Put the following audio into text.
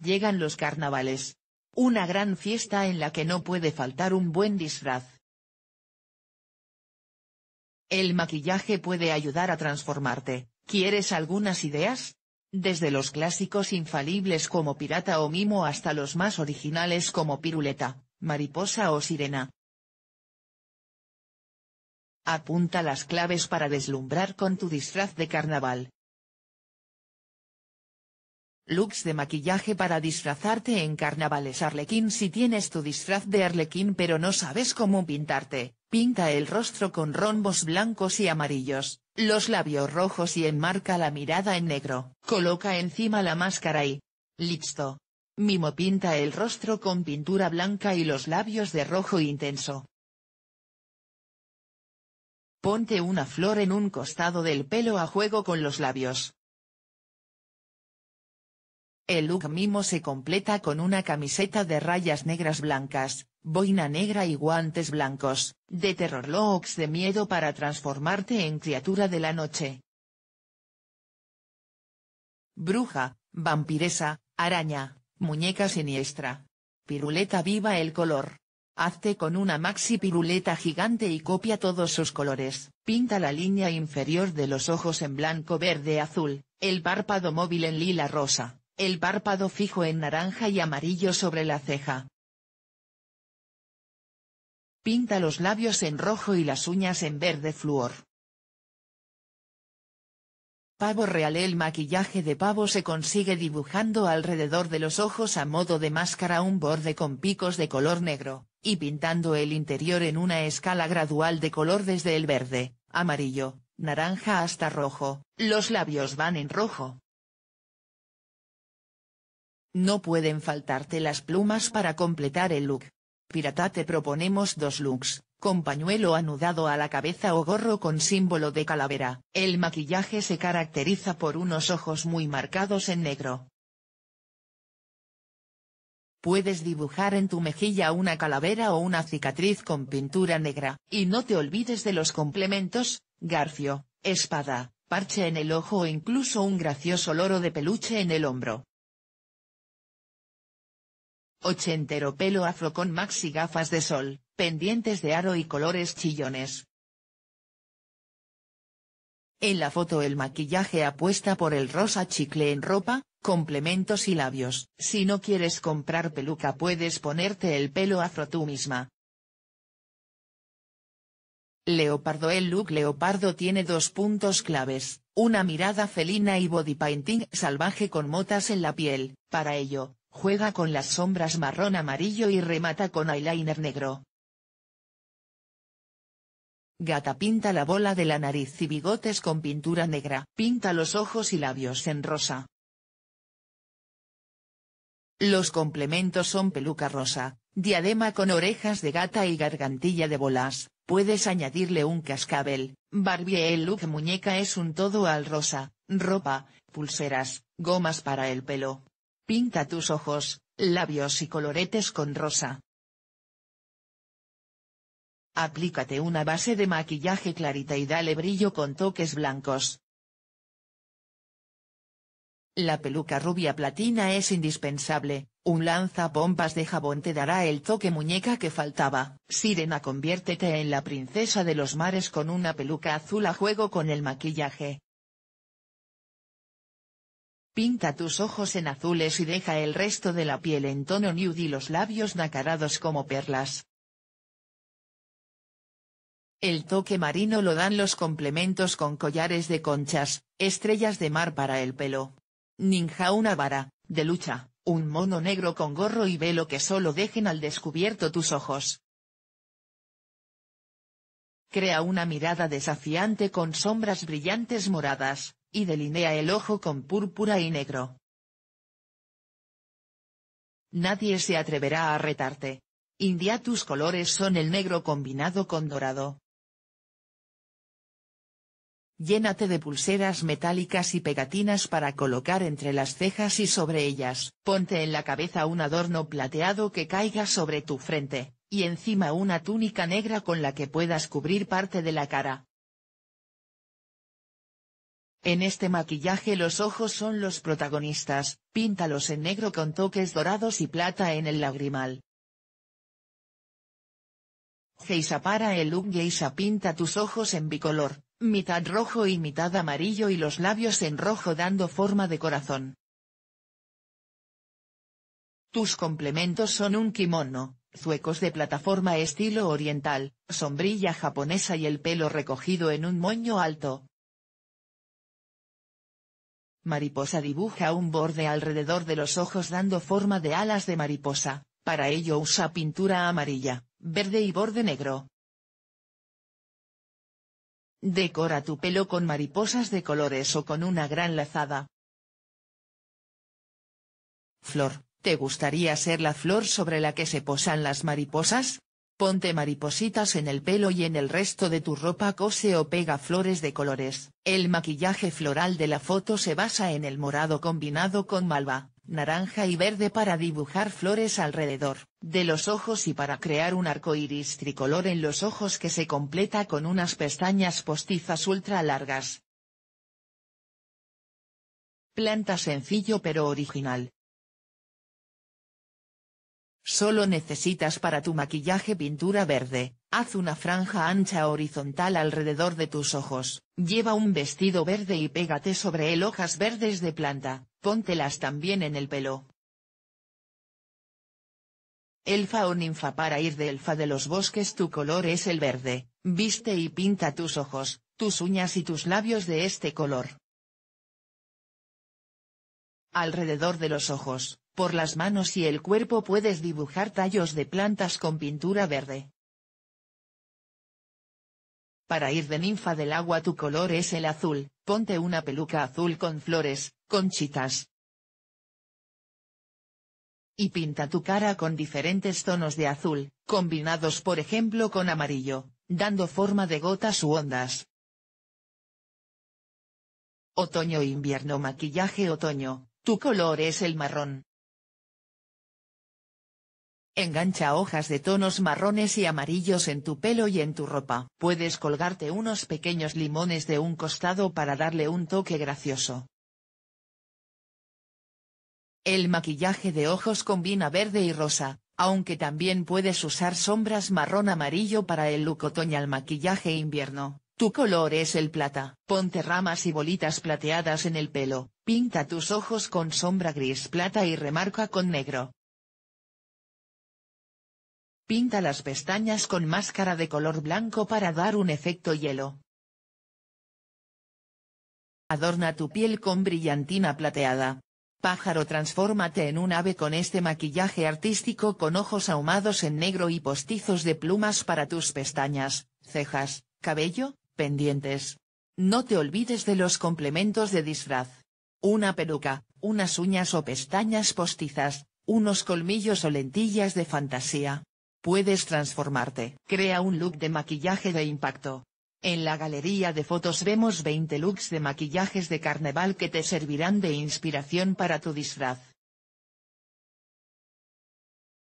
Llegan los carnavales. Una gran fiesta en la que no puede faltar un buen disfraz. El maquillaje puede ayudar a transformarte. ¿Quieres algunas ideas? Desde los clásicos infalibles como pirata o mimo hasta los más originales como piruleta, mariposa o sirena. Apunta las claves para deslumbrar con tu disfraz de carnaval. Looks de maquillaje para disfrazarte en carnavales arlequín Si tienes tu disfraz de arlequín pero no sabes cómo pintarte, pinta el rostro con rombos blancos y amarillos, los labios rojos y enmarca la mirada en negro. Coloca encima la máscara y... Listo. Mimo pinta el rostro con pintura blanca y los labios de rojo intenso. Ponte una flor en un costado del pelo a juego con los labios. El look mimo se completa con una camiseta de rayas negras blancas, boina negra y guantes blancos, de terror looks de miedo para transformarte en criatura de la noche. Bruja, vampiresa, araña, muñeca siniestra. Piruleta viva el color. Hazte con una maxi piruleta gigante y copia todos sus colores. Pinta la línea inferior de los ojos en blanco verde azul, el párpado móvil en lila rosa el párpado fijo en naranja y amarillo sobre la ceja. Pinta los labios en rojo y las uñas en verde flor. Pavo real El maquillaje de pavo se consigue dibujando alrededor de los ojos a modo de máscara un borde con picos de color negro, y pintando el interior en una escala gradual de color desde el verde, amarillo, naranja hasta rojo, los labios van en rojo, no pueden faltarte las plumas para completar el look. Pirata te proponemos dos looks, con pañuelo anudado a la cabeza o gorro con símbolo de calavera. El maquillaje se caracteriza por unos ojos muy marcados en negro. Puedes dibujar en tu mejilla una calavera o una cicatriz con pintura negra. Y no te olvides de los complementos, garfio, espada, parche en el ojo o incluso un gracioso loro de peluche en el hombro. Ochentero pelo afro con maxi gafas de sol, pendientes de aro y colores chillones. En la foto el maquillaje apuesta por el rosa chicle en ropa, complementos y labios. Si no quieres comprar peluca puedes ponerte el pelo afro tú misma. Leopardo El look leopardo tiene dos puntos claves, una mirada felina y body painting salvaje con motas en la piel, para ello, Juega con las sombras marrón amarillo y remata con eyeliner negro. Gata pinta la bola de la nariz y bigotes con pintura negra. Pinta los ojos y labios en rosa. Los complementos son peluca rosa, diadema con orejas de gata y gargantilla de bolas, puedes añadirle un cascabel, Barbie el look muñeca es un todo al rosa, ropa, pulseras, gomas para el pelo, Pinta tus ojos, labios y coloretes con rosa. Aplícate una base de maquillaje clarita y dale brillo con toques blancos. La peluca rubia platina es indispensable, un lanzapompas de jabón te dará el toque muñeca que faltaba. Sirena conviértete en la princesa de los mares con una peluca azul a juego con el maquillaje. Pinta tus ojos en azules y deja el resto de la piel en tono nude y los labios nacarados como perlas. El toque marino lo dan los complementos con collares de conchas, estrellas de mar para el pelo. Ninja una vara, de lucha, un mono negro con gorro y velo que solo dejen al descubierto tus ojos. Crea una mirada desafiante con sombras brillantes moradas, y delinea el ojo con púrpura y negro. Nadie se atreverá a retarte. India tus colores son el negro combinado con dorado. Llénate de pulseras metálicas y pegatinas para colocar entre las cejas y sobre ellas. Ponte en la cabeza un adorno plateado que caiga sobre tu frente, y encima una túnica negra con la que puedas cubrir parte de la cara. En este maquillaje los ojos son los protagonistas, píntalos en negro con toques dorados y plata en el lagrimal. Geisha para el look Geisha pinta tus ojos en bicolor, mitad rojo y mitad amarillo y los labios en rojo dando forma de corazón. Tus complementos son un kimono, zuecos de plataforma estilo oriental, sombrilla japonesa y el pelo recogido en un moño alto, Mariposa dibuja un borde alrededor de los ojos dando forma de alas de mariposa, para ello usa pintura amarilla, verde y borde negro. Decora tu pelo con mariposas de colores o con una gran lazada. Flor, ¿te gustaría ser la flor sobre la que se posan las mariposas? Ponte maripositas en el pelo y en el resto de tu ropa cose o pega flores de colores. El maquillaje floral de la foto se basa en el morado combinado con malva, naranja y verde para dibujar flores alrededor de los ojos y para crear un arco iris tricolor en los ojos que se completa con unas pestañas postizas ultra largas. Planta sencillo pero original. Solo necesitas para tu maquillaje pintura verde, haz una franja ancha horizontal alrededor de tus ojos, lleva un vestido verde y pégate sobre él hojas verdes de planta, póntelas también en el pelo. Elfa o ninfa para ir de elfa de los bosques tu color es el verde, viste y pinta tus ojos, tus uñas y tus labios de este color. Alrededor de los ojos, por las manos y el cuerpo puedes dibujar tallos de plantas con pintura verde. Para ir de ninfa del agua tu color es el azul, ponte una peluca azul con flores, conchitas. Y pinta tu cara con diferentes tonos de azul, combinados por ejemplo con amarillo, dando forma de gotas u ondas. Otoño-invierno Maquillaje otoño, tu color es el marrón. Engancha hojas de tonos marrones y amarillos en tu pelo y en tu ropa. Puedes colgarte unos pequeños limones de un costado para darle un toque gracioso. El maquillaje de ojos combina verde y rosa, aunque también puedes usar sombras marrón-amarillo para el look al maquillaje invierno. Tu color es el plata. Ponte ramas y bolitas plateadas en el pelo, Pinta tus ojos con sombra gris plata y remarca con negro. Pinta las pestañas con máscara de color blanco para dar un efecto hielo. Adorna tu piel con brillantina plateada. Pájaro transfórmate en un ave con este maquillaje artístico con ojos ahumados en negro y postizos de plumas para tus pestañas, cejas, cabello, pendientes. No te olvides de los complementos de disfraz. Una peluca, unas uñas o pestañas postizas, unos colmillos o lentillas de fantasía. Puedes transformarte. Crea un look de maquillaje de impacto. En la galería de fotos vemos 20 looks de maquillajes de carnaval que te servirán de inspiración para tu disfraz.